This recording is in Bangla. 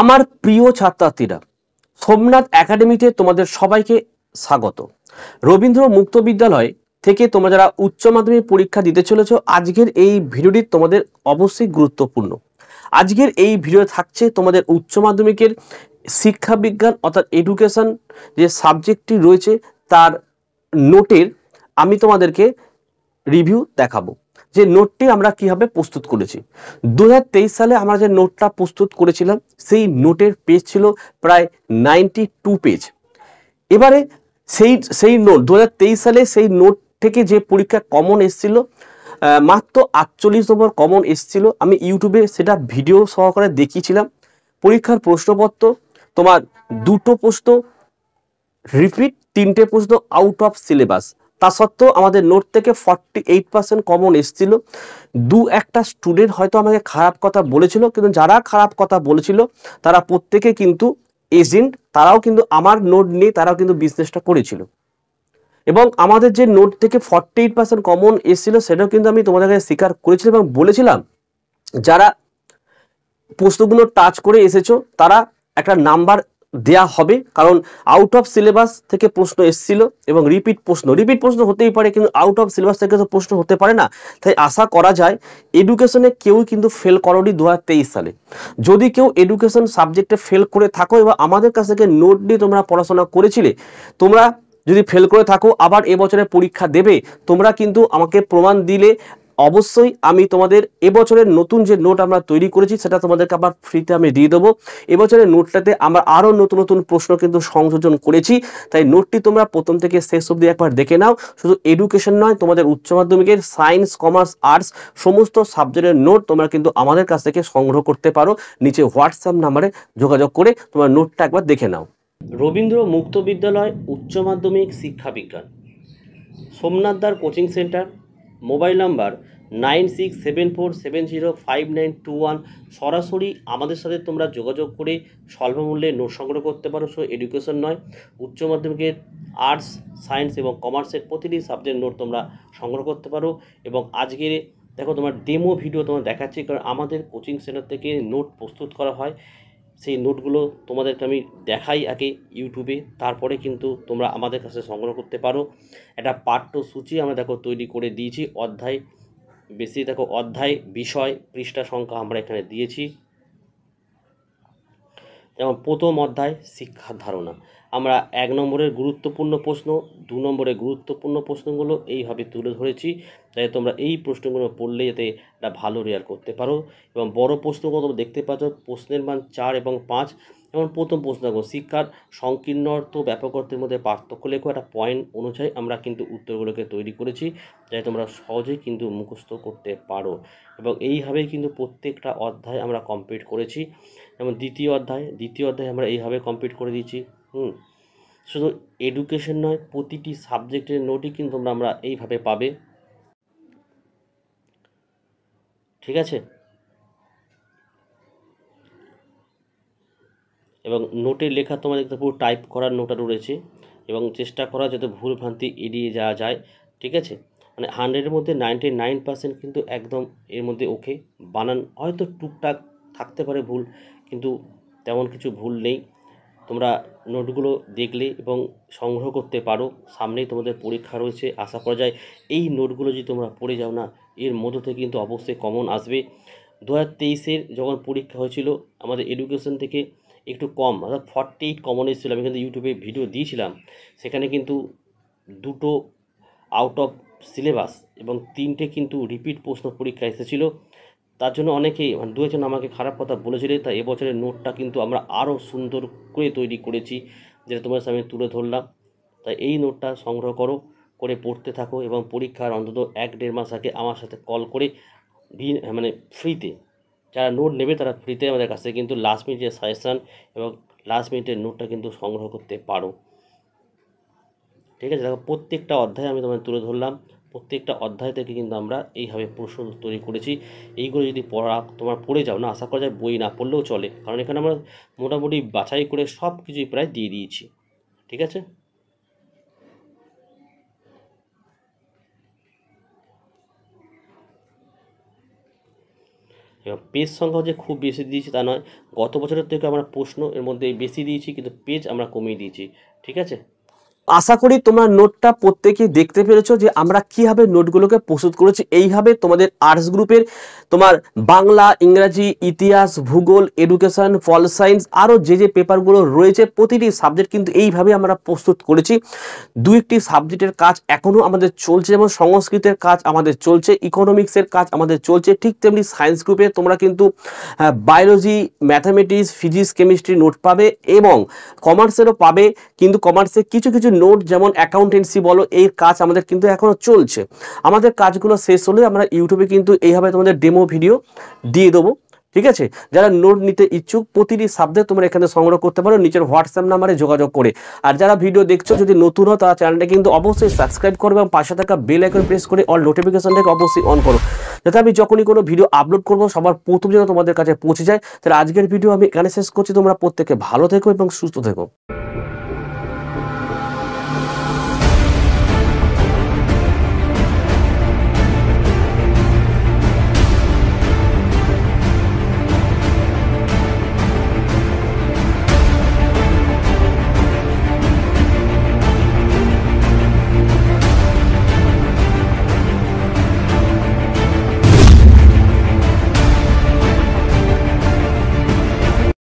আমার প্রিয় ছাত্রার্থীরা সোমনাথ একাডেমিতে তোমাদের সবাইকে স্বাগত রবীন্দ্র মুক্ত বিদ্যালয় থেকে তোমরা যারা উচ্চ মাধ্যমিক পরীক্ষা দিতে চলেছ আজকের এই ভিডিওটি তোমাদের অবশ্যই গুরুত্বপূর্ণ আজকের এই ভিডিও থাকছে তোমাদের উচ্চ মাধ্যমিকের শিক্ষা বিজ্ঞান অর্থাৎ এডুকেশন যে সাবজেক্টটি রয়েছে তার নোটের আমি তোমাদেরকে রিভিউ দেখাবো যে নোটটি আমরা কিভাবে প্রস্তুত করেছি দু সালে আমরা যে নোটটা প্রস্তুত করেছিলাম সেই নোটের পেজ ছিল প্রায় নাইনটি টু পেজ এবারে সেই সেই নোট দু সালে সেই নোট থেকে যে পরীক্ষা কমন এসছিল মাত্র আটচল্লিশ নম্বর কমন এসছিল আমি ইউটিউবে সেটা ভিডিও সহকারে দেখিয়েছিলাম পরীক্ষার প্রশ্নপত্র তোমার দুটো প্রশ্ন রিপিট তিনটে প্রশ্ন আউট অফ সিলেবাস তা সত্ত্বেও আমাদের নোট থেকে ফর্টি এইট পার্সেন্ট কমন এসেছিল দু একটা স্টুডেন্ট হয়তো আমাকে খারাপ কথা বলেছিল কিন্তু যারা খারাপ কথা বলেছিল তারা প্রত্যেকে কিন্তু এজেন্ট তারাও কিন্তু আমার নোট নিয়ে তারাও কিন্তু বিজনেসটা করেছিল এবং আমাদের যে নোট থেকে ফর্টি এইট পার্সেন্ট কমন এসেছিল সেটাও কিন্তু আমি তোমাদের কাছে স্বীকার করেছিলাম এবং বলেছিলাম যারা প্রশ্নগুলো টাচ করে এসেছো তারা একটা নাম্বার দেয়া হবে কারণ আউট অফ সিলেবাস থেকে প্রশ্ন এসেছিল এবং রিপিট প্রশ্ন রিপিট প্রশ্ন হতেই পারে কিন্তু আউট অফ সিলেবাস থেকে তো প্রশ্ন হতে পারে না তাই আশা করা যায় এডুকেশনে কেউ কিন্তু ফেল করনি দু সালে যদি কেউ এডুকেশন সাবজেক্টে ফেল করে থাকো এবং আমাদের কাছ থেকে নোট নিয়ে তোমরা পড়াশোনা করেছিলে তোমরা যদি ফেল করে থাকো আবার এবছরের পরীক্ষা দেবে তোমরা কিন্তু আমাকে প্রমাণ দিলে অবশ্যই আমি তোমাদের এবছরের নতুন যে নোট আমরা তৈরি করেছি সেটা তোমাদেরকে আবার ফ্রিতে আমি দিয়ে দেবো এবছরের নোটটাতে আমরা আরও নতুন নতুন প্রশ্ন কিন্তু সংযোজন করেছি তাই নোটটি তোমরা প্রথম থেকে শেষ অব্দি একবার দেখে নাও শুধু এডুকেশন নয় তোমাদের উচ্চ মাধ্যমিকের সায়েন্স কমার্স আর্টস সমস্ত সাবজেক্টের নোট তোমরা কিন্তু আমাদের কাছ থেকে সংগ্রহ করতে পারো নিচে হোয়াটসঅ্যাপ নাম্বারে যোগাযোগ করে তোমার নোটটা একবার দেখে নাও রবীন্দ্র মুক্ত বিদ্যালয় উচ্চ মাধ্যমিক শিক্ষা বিজ্ঞান সোমনাথদার coaching centre mobile number nine six seven four seven zero five nine two one সরাসরি আমাদের সাথে তোমরা যোগাযোগ করে স্বল্পমূল্যে নোট সংগ্রহ করতে পারো শুধু এডুকেশন নয় উচ্চ মাধ্যমিকের আর্টস সায়েন্স এবং কমার্সের প্রতিটি সাবজেক্ট নোট তোমরা সংগ্রহ করতে পারো এবং আজকের দেখো তোমার ডেমো ভিডিও তোমার দেখাচ্ছি কারণ আমাদের কোচিং সেন্টার থেকে নোট প্রস্তুত করা হয় সেই নোটগুলো তোমাদেরকে আমি দেখাই আগে ইউটিউবে তারপরে কিন্তু তোমরা আমাদের কাছে সংগ্রহ করতে পারো একটা পাঠ্যসূচি আমরা দেখো তৈরি করে দিয়েছি অধ্যায় বেশি দেখো অধ্যায় বিষয় পৃষ্ঠা সংখ্যা আমরা এখানে দিয়েছি যেমন প্রথম অধ্যায় শিক্ষার ধারণা আমরা এক নম্বরের গুরুত্বপূর্ণ প্রশ্ন দু নম্বরের গুরুত্বপূর্ণ প্রশ্নগুলো এইভাবে তুলে ধরেছি তাই তোমরা এই প্রশ্নগুলো পড়লে যাতে এটা ভালো রেয়ার করতে পারো এবং বড় প্রশ্নগুলো তোমরা দেখতে পাচ্ছ প্রশ্নের মান চার এবং পাঁচ এবং প্রথম প্রশ্ন শিক্ষার সংকীর্ণ অর্থ ব্যাপক অর্থের মধ্যে পার্থক্য লেখো একটা পয়েন্ট অনুযায়ী আমরা কিন্তু উত্তরগুলোকে তৈরি করেছি যাতে তোমরা সহজেই কিন্তু মুখস্থ করতে পারো এবং এইভাবেই কিন্তু প্রত্যেকটা অধ্যায় আমরা কমপ্লিট করেছি যেমন দ্বিতীয় অধ্যায় দ্বিতীয় অধ্যায় আমরা এইভাবে কমপ্লিট করে দিয়েছি হুম শুধু এডুকেশন নয় প্রতিটি সাবজেক্টের নোটই কিন্তু তোমরা আমরা এইভাবে পাবে ঠিক আছে এবং নোটের লেখা তোমাদের পুরো টাইপ করার নোটা রয়েছে এবং চেষ্টা করা যাতে ভুল ভ্রান্তি এড়িয়ে যাওয়া যায় ঠিক আছে মানে হান্ড্রেডের মধ্যে নাইনটি নাইন পার্সেন্ট কিন্তু একদম এর মধ্যে ওকে বানান হয়তো টুকটাক থাকতে পারে ভুল কিন্তু তেমন কিছু ভুল নেই তোমরা নোটগুলো দেখলে এবং সংগ্রহ করতে পারো সামনেই তোমাদের পরীক্ষা রয়েছে আশা করা যায় এই নোটগুলো যদি তোমরা পড়ে যাও না এর মধ্য থেকে কিন্তু অবশ্যই কমন আসবে দু হাজার তেইশের যখন পরীক্ষা হয়েছিল আমাদের এডুকেশন থেকে একটু কম অর্থাৎ ফর্টি এইট কমন এসেছিলো আমি কিন্তু ইউটিউবে ভিডিও দিয়েছিলাম সেখানে কিন্তু দুটো আউট অফ সিলেবাস এবং তিনটে কিন্তু রিপিট প্রশ্ন পরীক্ষা এসেছিলো তার জন্য অনেকেই মানে দু একজন আমাকে খারাপ কথা বলেছিলে তাই এবছরের নোটটা কিন্তু আমরা আরও সুন্দর করে তৈরি করেছি যেটা তোমার সামনে তুলে ধরলাম তাই এই নোটটা সংগ্রহ করো করে পড়তে থাকো এবং পরীক্ষার অন্তত এক দেড় মাস আগে আমার সাথে কল করে মানে ফ্রিতে যারা নোট নেবে তারা ফ্রিতে আমাদের কাছে কিন্তু লাস্ট মিনিটের সাজেশান এবং লাস্ট মিনিটের নোটটা কিন্তু সংগ্রহ করতে পারো ঠিক আছে দেখো প্রত্যেকটা অধ্যায় আমি তোমাদের তুলে ধরলাম প্রত্যেকটা অধ্যায় থেকে কিন্তু আমরা এইভাবে প্রশ্ন তৈরি করেছি এইগুলো যদি পড়া তোমার পড়ে যাও না আশা করা যায় বই না পড়লেও চলে কারণ এখানে আমরা মোটামুটি বাছাই করে সব কিছুই প্রায় দিয়ে দিয়েছি ঠিক আছে এবং পেজ সংখ্যা যে খুব বেশি দিয়েছি তা নয় গত বছরের থেকে আমরা প্রশ্ন এর মধ্যে বেশি দিয়েছি কিন্তু পেজ আমরা কমিয়ে দিয়েছি ঠিক আছে আশা করি তোমরা নোটটা প্রত্যেকেই দেখতে পেরেছো যে আমরা কিভাবে নোটগুলোকে প্রস্তুত করেছি এইভাবে তোমাদের আর্টস গ্রুপের তোমার বাংলা ইংরাজি ইতিহাস ভূগোল এডুকেশন পল সায়েন্স আরও যে যে পেপারগুলো রয়েছে প্রতিটি সাবজেক্ট কিন্তু এইভাবে আমরা প্রস্তুত করেছি দু একটি সাবজেক্টের কাজ এখনও আমাদের চলছে যেমন সংস্কৃতের কাজ আমাদের চলছে ইকোনমিক্সের কাজ আমাদের চলছে ঠিক তেমনি সায়েন্স গ্রুপে তোমরা কিন্তু biology mathematics physics chemistry note পাবে এবং কমার্সেরও পাবে কিন্তু কমার্সে কিছু কিছু নোট যেমন অ্যাকাউন্টেন্সি বলো এই কাজ আমাদের কিন্তু এখনও চলছে আমাদের কাজগুলো শেষ হলে আমরা ইউটিউবে কিন্তু এইভাবে তোমাদের ডেমো ভিডিও দিয়ে দেবো ঠিক আছে যারা নোট নিতে ইচ্ছুক প্রতিটি সাবজেক্ট তোমরা এখানে সংগ্রহ করতে পারো নিচের হোয়াটসঅ্যাপ নাম্বারে যোগাযোগ করে আর যারা ভিডিও দেখছো যদি নতুন হও তারা চ্যানেলটা কিন্তু অবশ্যই সাবস্ক্রাইব করবে এবং পাশে থাকা বেল আইকন প্রেস করে অল নোটিফিকেশনটাকে অবশ্যই অন করো যাতে আমি যখনই কোনো ভিডিও আপলোড করবো সবার প্রথম যেন তোমাদের কাছে পৌঁছে যায় তাহলে আজকের ভিডিও আমি এখানে শেষ করছি তোমরা প্রত্যেকে ভালো থেকো এবং সুস্থ থেকো